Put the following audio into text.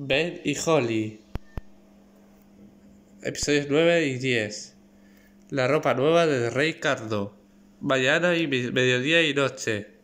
Ben y Holly. Episodios 9 y 10. La ropa nueva del Rey Cardo. Mañana y mediodía y noche.